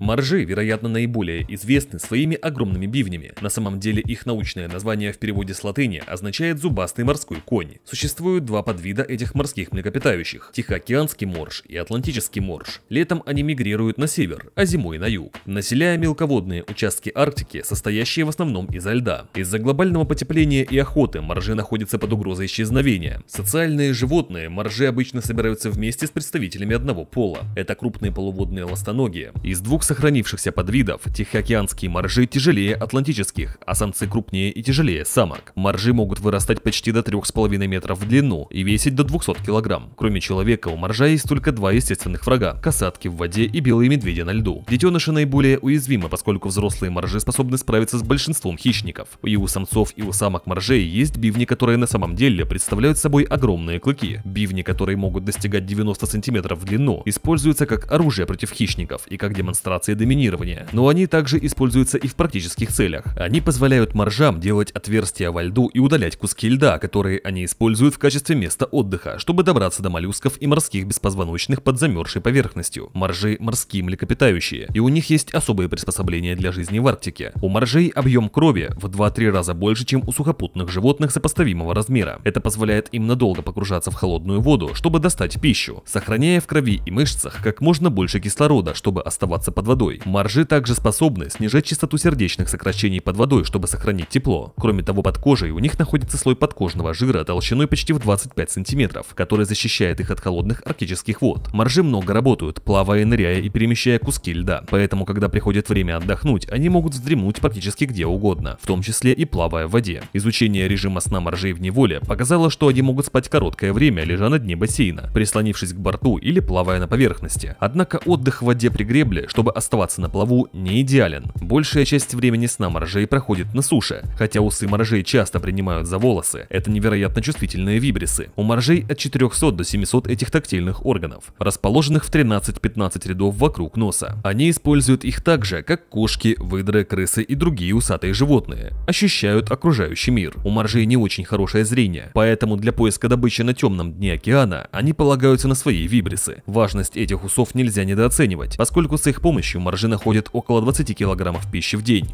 Моржи, вероятно, наиболее известны своими огромными бивнями. На самом деле их научное название в переводе с латыни означает «зубастый морской конь». Существуют два подвида этих морских млекопитающих – Тихоокеанский морж и Атлантический морж. Летом они мигрируют на север, а зимой на юг, населяя мелководные участки Арктики, состоящие в основном изо льда. Из-за глобального потепления и охоты моржи находятся под угрозой исчезновения. Социальные животные моржи обычно собираются вместе с представителями одного пола. Это крупные полуводные ластоногие. Из двух сохранившихся подвидов тихоокеанские моржи тяжелее атлантических, а самцы крупнее и тяжелее самок. Моржи могут вырастать почти до 3,5 метров в длину и весить до 200 килограмм. Кроме человека, у моржа есть только два естественных врага – касатки в воде и белые медведи на льду. Детеныши наиболее уязвимы, поскольку взрослые моржи способны справиться с большинством хищников. И у самцов, и у самок моржей есть бивни, которые на самом деле представляют собой огромные клыки. Бивни, которые могут достигать 90 сантиметров в длину, используются как оружие против хищников и как демонстрация оптимизации доминирования, но они также используются и в практических целях. Они позволяют моржам делать отверстия во льду и удалять куски льда, которые они используют в качестве места отдыха, чтобы добраться до моллюсков и морских беспозвоночных под замерзшей поверхностью. Моржи – морские млекопитающие, и у них есть особые приспособления для жизни в Арктике. У моржей объем крови в 2-3 раза больше, чем у сухопутных животных сопоставимого размера. Это позволяет им надолго погружаться в холодную воду, чтобы достать пищу, сохраняя в крови и мышцах как можно больше кислорода, чтобы оставаться под водой. Моржи также способны снижать частоту сердечных сокращений под водой, чтобы сохранить тепло. Кроме того, под кожей у них находится слой подкожного жира толщиной почти в 25 сантиметров, который защищает их от холодных арктических вод. Моржи много работают, плавая, ныряя и перемещая куски льда. Поэтому, когда приходит время отдохнуть, они могут вздремнуть практически где угодно, в том числе и плавая в воде. Изучение режима сна моржей в неволе показало, что они могут спать короткое время, лежа на дне бассейна, прислонившись к борту или плавая на поверхности. Однако отдых в воде при гребле, чтобы чтобы оставаться на плаву, не идеален. Большая часть времени сна моржей проходит на суше. Хотя усы моржей часто принимают за волосы, это невероятно чувствительные вибрисы. У моржей от 400 до 700 этих тактильных органов, расположенных в 13-15 рядов вокруг носа. Они используют их так же, как кошки, выдры, крысы и другие усатые животные. Ощущают окружающий мир. У моржей не очень хорошее зрение, поэтому для поиска добычи на темном дне океана они полагаются на свои вибрисы. Важность этих усов нельзя недооценивать, поскольку с их помощью помощью моржи находят около 20 кг пищи в день.